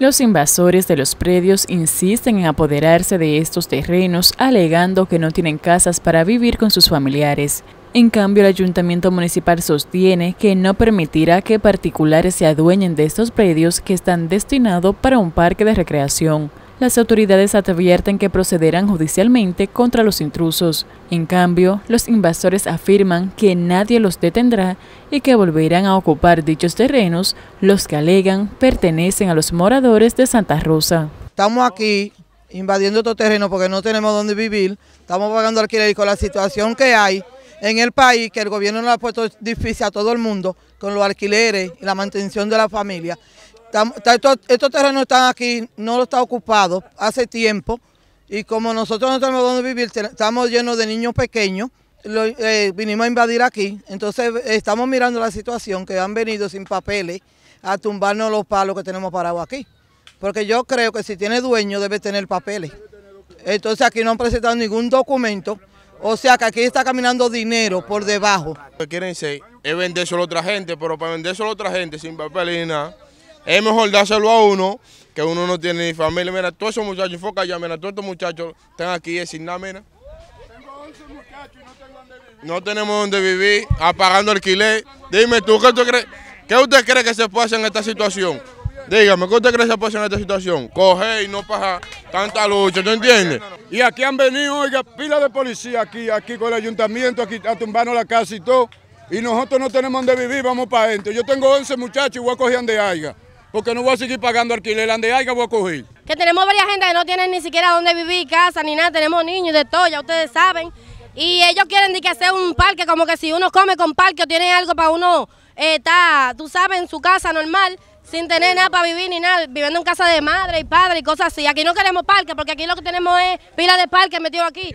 Los invasores de los predios insisten en apoderarse de estos terrenos, alegando que no tienen casas para vivir con sus familiares. En cambio, el ayuntamiento municipal sostiene que no permitirá que particulares se adueñen de estos predios que están destinados para un parque de recreación. Las autoridades advierten que procederán judicialmente contra los intrusos. En cambio, los invasores afirman que nadie los detendrá y que volverán a ocupar dichos terrenos, los que alegan pertenecen a los moradores de Santa Rosa. Estamos aquí invadiendo estos terrenos porque no tenemos dónde vivir, estamos pagando alquiler con la situación que hay en el país, que el gobierno nos ha puesto difícil a todo el mundo con los alquileres y la mantención de la familia estos, terrenos están aquí, no lo está ocupado hace tiempo y como nosotros no tenemos dónde vivir, estamos llenos de niños pequeños, eh, vinimos a invadir aquí, entonces estamos mirando la situación que han venido sin papeles a tumbarnos los palos que tenemos parados aquí, porque yo creo que si tiene dueño debe tener papeles, entonces aquí no han presentado ningún documento, o sea que aquí está caminando dinero por debajo. Lo que quieren decir es solo a otra gente, pero para solo a otra gente sin papeles ni nada, es mejor dárselo a uno, que uno no tiene ni familia. Mira, todos esos muchachos, enfoca allá, mira, todos estos muchachos están aquí eh, sin nada, mira. Tengo 11 muchachos y no tengo dónde vivir. No tenemos donde vivir, apagando alquiler. Dime tú, ¿qué, tú crees? ¿qué usted cree que se puede hacer en esta situación? Dígame, ¿qué usted cree que se puede hacer en esta situación? Coger y no pagar tanta lucha, ¿tú entiendes? Y aquí han venido, oiga, pila de policía aquí, aquí con el ayuntamiento, aquí a tumbarnos la casa y todo. Y nosotros no tenemos dónde vivir, vamos para adentro. Yo tengo 11 muchachos y voy a coger de haya porque no voy a seguir pagando alquiler, ande hay que voy a coger. Que tenemos varias gente que no tienen ni siquiera dónde vivir, casa, ni nada, tenemos niños de todo, ya ustedes saben. Y ellos quieren que sea un parque, como que si uno come con parque o tiene algo para uno eh, estar, tú sabes, en su casa normal, sin tener nada para vivir ni nada, viviendo en casa de madre y padre y cosas así. Aquí no queremos parque, porque aquí lo que tenemos es pila de parque metido aquí.